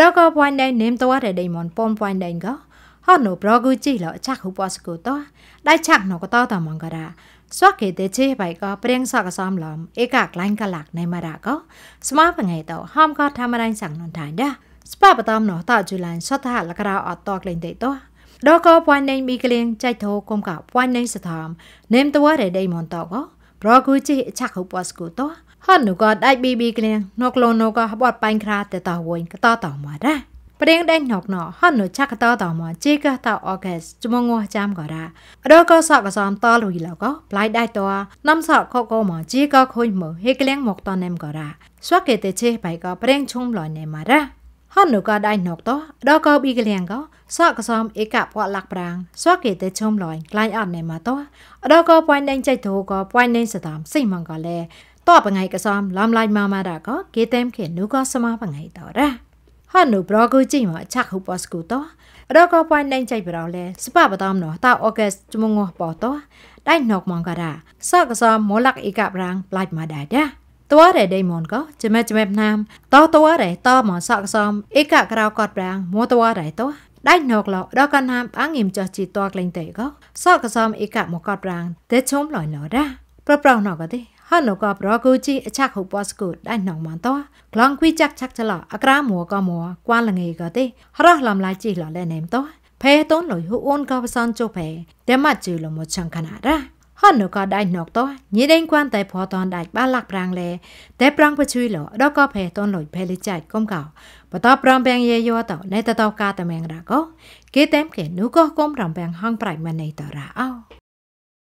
អដកពួនដៃនេមតវ៉ារដៃមនពនពួនដៃកោហនប្រគូជីលចាក់ហុបស្គូតដៃឆាក់ណកតតមងការ៉ាសក់កេតេជេបៃកោព្រៀងសកសំឡំអេកាក្លាញ់កលាក់ណៃមរ៉ាកោស្មាបងៃតហមកោធម្មរៃសងននថៃដាស្បាបតំណតជូលានសតហលក្រៅអត់តក្លេងតេតោដកពួនដៃមីក្លៀងចៃធោគុំកោពួនដៃសធំនេមតវ៉ារដៃមនតកោប្រគូជីឆាក់ហុបស្គូតោហនុក៏ដាច់ប៊ីប៊ីគ្នាណុកលូននោះក៏បត់បាញ់ខ្រាទៅតោះវិញក៏តតោះមកដែរព្រៀងដេញណុកណោហនុចាក់តោតោះមកជីកតោអូខេសជមងោះចាំក៏រ៉ាដល់ក៏សក់ក៏សំតលរុយឡក៏ប្លាយដាច់តោនំសក់ក៏ក៏មកជីក៏ខុញមើហេក្លៀងមកតនេមក៏រ៉ាស្វាក់គេទេជេបៃក៏ព្រៀងឈុំលយនេមករ៉ាហនុក៏ដៃណុកតោដល់ក៏ប៊ីក្លៀងក៏សក់ក៏សំអេកាពក់លាក់ប្រាងស្វាក់គេទេឈុំលយក្លាយអត់នេមតោដល់ក៏ពួយដេញចៃធូក៏ពួយដេញសតាមសិមងក៏លែតបងៃកសំឡំឡៃម៉ាម៉ារាក៏គេតែមគេនូក៏សមាបងៃតរ៉ាហនុប្រកូជីមកឆាក់ហុបស្គូតរកក៏ប៉ាញ់ដេញចៃប្រោលែស្បបតំណោះតអូកេសជមងោះបោតដៃណុកម៉ងការ៉ាសកសំមូលកអ៊ីកាប់រាំងប្លាច់មកដែរដែរតួរ៉េដេមនក៏ចមែចមែណាមតតួរ៉េតមកសកសំអ៊ីកាក្រៅកត់ប្រាំងមួតួរ៉េតោះដៃណុកឡោដល់កណាមអងឹមចោះជីតក្លែងតេក៏សកសំអ៊ីកាមកកត់ប្រាំងទេឈុំលយឡរ៉ាប្រប្រងណកទេហនកប្រកូជីអឆាក់ហុបស្គូដៃណងម៉ងតោក្លងគីចាក់ឆាក់ចឡអក្រាមួកមួគួនលងេកទេរះលំឡាយជីលលែណេមតោផេតូនលុយហ៊ូអូនកបសានចុផេតែម៉ាត់ជឺលមឆងខណារ៉ាហនក៏ដៃណកតោញីដេងគួនតែផតនដៃបាលាក់ប្រាំងលែតែប្រាំងបជួយលដកផេតនលុយផេលិចាច់កុំកោបតប្រាំបែងយេយោតោណេតតោកាតមែងរ៉កគេតែមគេនូក៏កុំប្រាំបែងហងប្រៃម៉ណៃតរ៉ោ